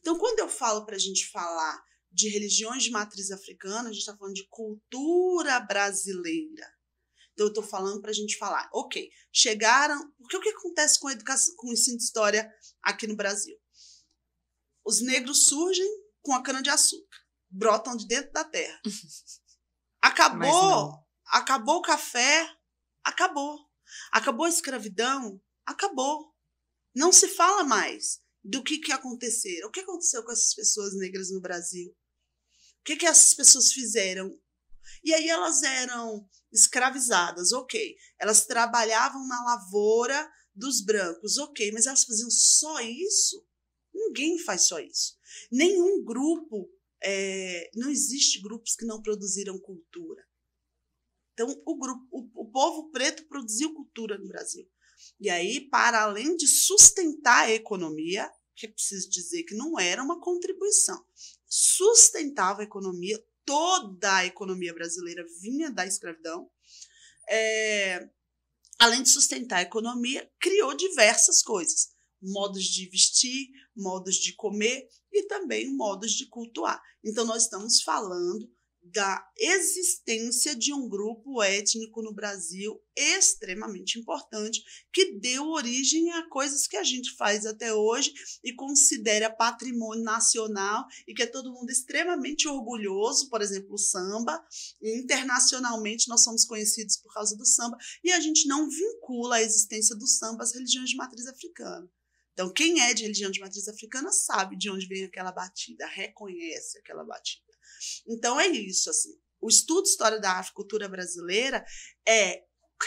Então, quando eu falo para a gente falar de religiões de matriz africana, a gente está falando de cultura brasileira. Então, eu estou falando para a gente falar, ok, chegaram. Porque o que acontece com a educação, com o ensino de história aqui no Brasil? Os negros surgem com a cana-de-açúcar, brotam de dentro da terra. Acabou, acabou o café, acabou. Acabou a escravidão, acabou. Não se fala mais do que, que O que aconteceu com essas pessoas negras no Brasil? O que, que essas pessoas fizeram? E aí elas eram escravizadas, ok. Elas trabalhavam na lavoura dos brancos, ok, mas elas faziam só isso? Ninguém faz só isso. Nenhum grupo, é, não existe grupos que não produziram cultura. Então, o, grupo, o, o povo preto produziu cultura no Brasil. E aí, para além de sustentar a economia, que preciso dizer que não era uma contribuição, sustentava a economia, toda a economia brasileira vinha da escravidão. É, além de sustentar a economia, criou diversas coisas: modos de vestir, modos de comer e também modos de cultuar. Então, nós estamos falando da existência de um grupo étnico no Brasil extremamente importante, que deu origem a coisas que a gente faz até hoje e considera patrimônio nacional e que é todo mundo extremamente orgulhoso, por exemplo, o samba. Internacionalmente, nós somos conhecidos por causa do samba e a gente não vincula a existência do samba às religiões de matriz africana. Então, quem é de religião de matriz africana sabe de onde vem aquela batida, reconhece aquela batida. Então é isso, assim. O estudo História da África Cultura Brasileira é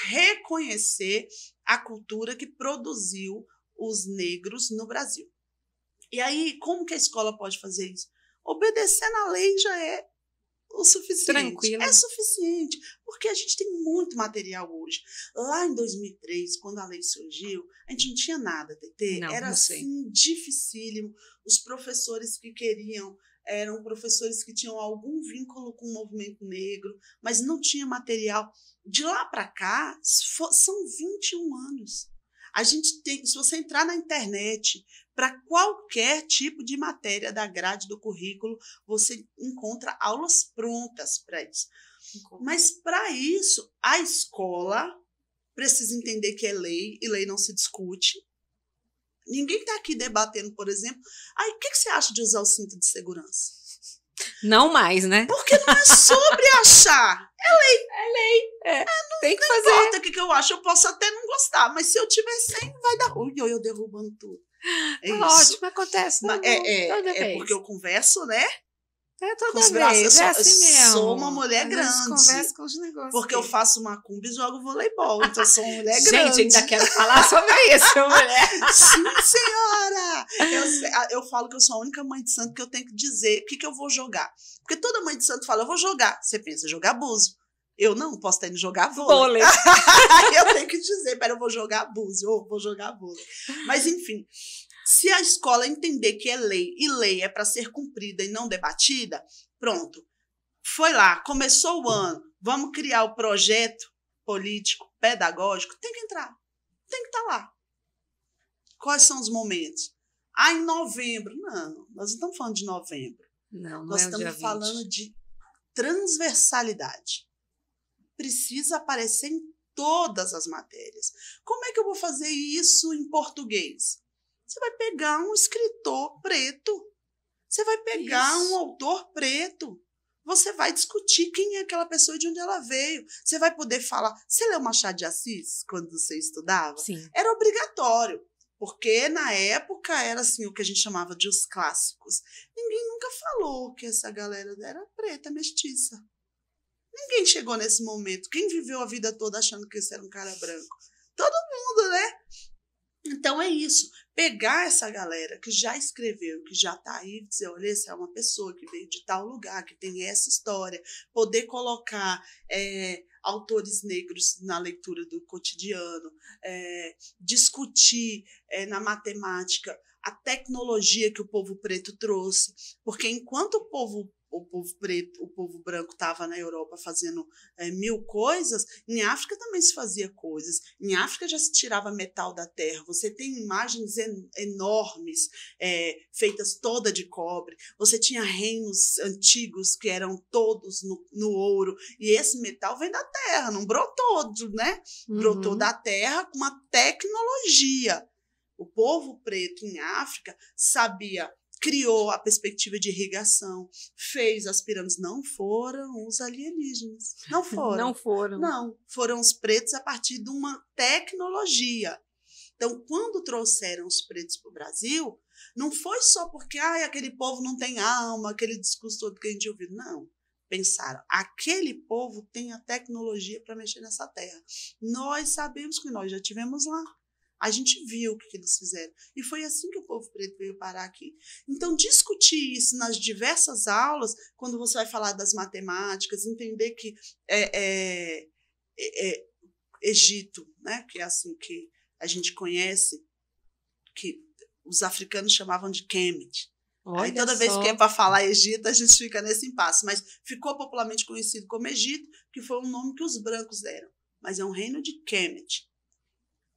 reconhecer a cultura que produziu os negros no Brasil. E aí, como que a escola pode fazer isso? Obedecer na lei já é o suficiente. Tranquilo. É suficiente, porque a gente tem muito material hoje. Lá em 2003, quando a lei surgiu, a gente não tinha nada, TT. Era não assim, dificílimo. Os professores que queriam eram professores que tinham algum vínculo com o movimento negro, mas não tinha material. De lá para cá, são 21 anos. A gente tem, se você entrar na internet, para qualquer tipo de matéria da grade do currículo, você encontra aulas prontas para isso. Encontra. Mas para isso, a escola precisa entender que é lei e lei não se discute. Ninguém está aqui debatendo, por exemplo, aí o que, que você acha de usar o cinto de segurança? Não mais, né? Porque não é sobre achar. É lei. É lei. É, é não, tem que não fazer. importa o que, que eu acho, eu posso até não gostar, mas se eu tiver sem, vai dar ruim. Eu, eu derrubando tudo. É tá Ótimo, acontece. Mas, é, é, é porque eu converso, né? É toda com os braços. Vez, eu sou, é assim mesmo. sou uma mulher eu grande. Conversa com os negócios. Porque eu faço macumba e jogo voleibol. Então eu sou uma mulher grande. Gente, ainda quero falar sobre isso, mulher. Sim, eu falo que eu sou a única mãe de santo que eu tenho que dizer o que, que eu vou jogar. Porque toda mãe de santo fala, eu vou jogar. Você pensa, jogar búzio. Eu não posso estar indo jogar vôlei. eu tenho que dizer, pera, eu vou jogar búzio, ou oh, vou jogar vôlei. Mas, enfim, se a escola entender que é lei e lei é para ser cumprida e não debatida, pronto. Foi lá, começou o ano, vamos criar o projeto político, pedagógico, tem que entrar, tem que estar tá lá. Quais são os momentos? Ah, em novembro. Não, nós não estamos falando de novembro. Não, não nós é estamos falando 20. de transversalidade. Precisa aparecer em todas as matérias. Como é que eu vou fazer isso em português? Você vai pegar um escritor preto, você vai pegar isso. um autor preto, você vai discutir quem é aquela pessoa e de onde ela veio. Você vai poder falar. Você leu Machado de Assis quando você estudava? Sim. Era obrigatório. Porque na época era assim o que a gente chamava de os clássicos. Ninguém nunca falou que essa galera era preta, mestiça. Ninguém chegou nesse momento. Quem viveu a vida toda achando que isso era um cara branco? Todo mundo, né? Então é isso. Pegar essa galera que já escreveu, que já está aí, dizer, olha, essa é uma pessoa que veio de tal lugar, que tem essa história, poder colocar é, autores negros na leitura do cotidiano, é, discutir é, na matemática a tecnologia que o povo preto trouxe, porque enquanto o povo o povo preto, o povo branco estava na Europa fazendo é, mil coisas, em África também se fazia coisas. Em África já se tirava metal da terra. Você tem imagens en enormes é, feitas toda de cobre. Você tinha reinos antigos que eram todos no, no ouro. E esse metal vem da terra, não brotou, né? Uhum. Brotou da terra com uma tecnologia. O povo preto em África sabia criou a perspectiva de irrigação, fez as pirâmides. Não foram os alienígenas. Não foram. Não foram. Não, foram os pretos a partir de uma tecnologia. Então, quando trouxeram os pretos para o Brasil, não foi só porque ah, aquele povo não tem alma, aquele discurso todo que a gente ouviu. Não. Pensaram, aquele povo tem a tecnologia para mexer nessa terra. Nós sabemos que nós já tivemos lá. A gente viu o que, que eles fizeram. E foi assim que o povo preto veio parar aqui. Então, discutir isso nas diversas aulas, quando você vai falar das matemáticas, entender que é, é, é, é Egito, né, que é assim que a gente conhece, que os africanos chamavam de Kemet. Olha Aí toda só. vez que é para falar Egito, a gente fica nesse impasse. Mas ficou popularmente conhecido como Egito, que foi um nome que os brancos deram. Mas é um reino de Kemet.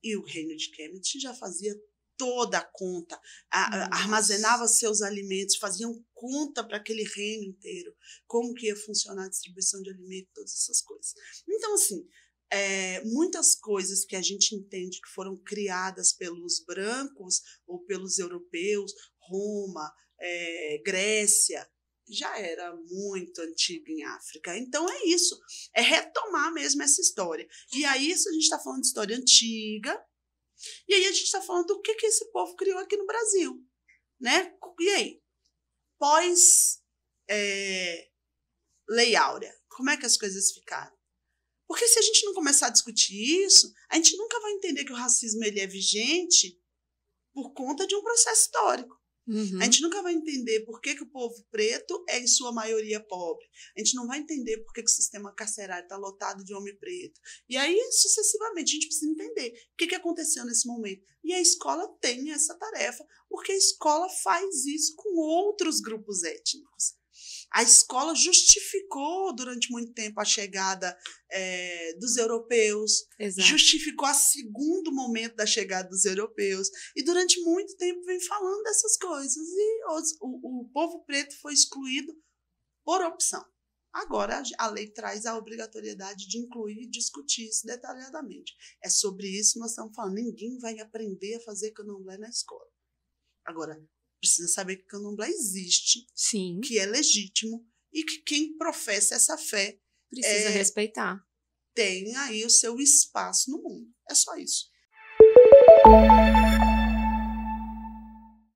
E o reino de Kemet já fazia toda a conta, a, armazenava seus alimentos, faziam conta para aquele reino inteiro, como que ia funcionar a distribuição de alimento, todas essas coisas. Então, assim, é, muitas coisas que a gente entende que foram criadas pelos brancos ou pelos europeus, Roma, é, Grécia, já era muito antiga em África. Então é isso, é retomar mesmo essa história. E aí a gente está falando de história antiga, e aí a gente está falando do que, que esse povo criou aqui no Brasil. Né? E aí? Pós é, Lei Áurea, como é que as coisas ficaram? Porque se a gente não começar a discutir isso, a gente nunca vai entender que o racismo ele é vigente por conta de um processo histórico. Uhum. A gente nunca vai entender por que, que o povo preto é, em sua maioria, pobre. A gente não vai entender por que, que o sistema carcerário está lotado de homem preto. E aí, sucessivamente, a gente precisa entender o que, que aconteceu nesse momento. E a escola tem essa tarefa, porque a escola faz isso com outros grupos étnicos. A escola justificou durante muito tempo a chegada é, dos europeus, Exato. justificou a segundo momento da chegada dos europeus, e durante muito tempo vem falando dessas coisas. E os, o, o povo preto foi excluído por opção. Agora, a lei traz a obrigatoriedade de incluir e discutir isso detalhadamente. É sobre isso que nós estamos falando. Ninguém vai aprender a fazer candomblé na escola. Agora, precisa saber que o candomblé existe, Sim. que é legítimo e que quem professa essa fé precisa é, respeitar. Tem aí o seu espaço no mundo. É só isso.